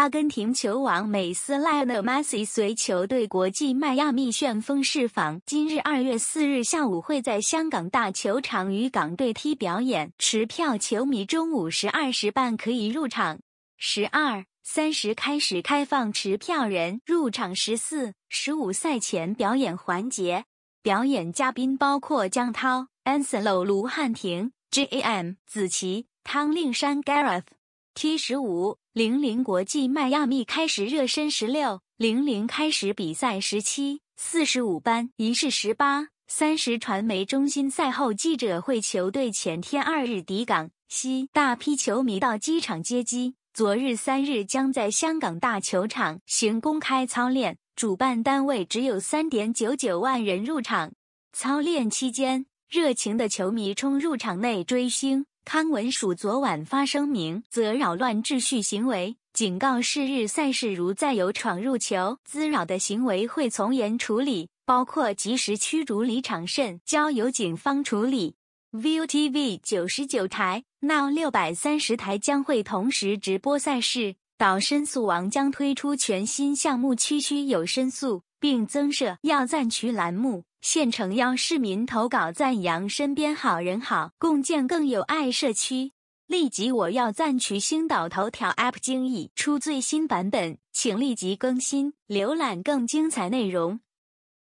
阿根廷球王美斯莱 e 马西随球队国际迈阿密旋风释放，今日二月四日下午会在香港大球场与港队踢表演。持票球迷中午十二时半可以入场，十二三时开始开放持票人入场，十四十五赛前表演环节，表演嘉宾包括江涛、Anselo、卢汉廷、JAM、子琪、汤令山、Gareth。T 十五零零国际迈亚密开始热身，十六零零开始比赛，十七四十五班仪式，十八三十传媒中心赛后记者会，球队前天二日抵港西，大批球迷到机场接机，昨日三日将在香港大球场行公开操练，主办单位只有三点九九万人入场，操练期间热情的球迷冲入场内追星。康文署昨晚发声明，则扰乱秩序行为，警告是日赛事如再有闯入球滋扰的行为，会从严处理，包括及时驱逐离场，甚交由警方处理。ViuTV 九十九台、Now 六百三十台将会同时直播赛事。岛申诉网将推出全新项目——区区有申诉。并增设“要赞许”栏目，现诚邀市民投稿赞扬身边好人好，共建更有爱社区。立即我要赞取星岛头条 App 精易出最新版本，请立即更新，浏览更精彩内容。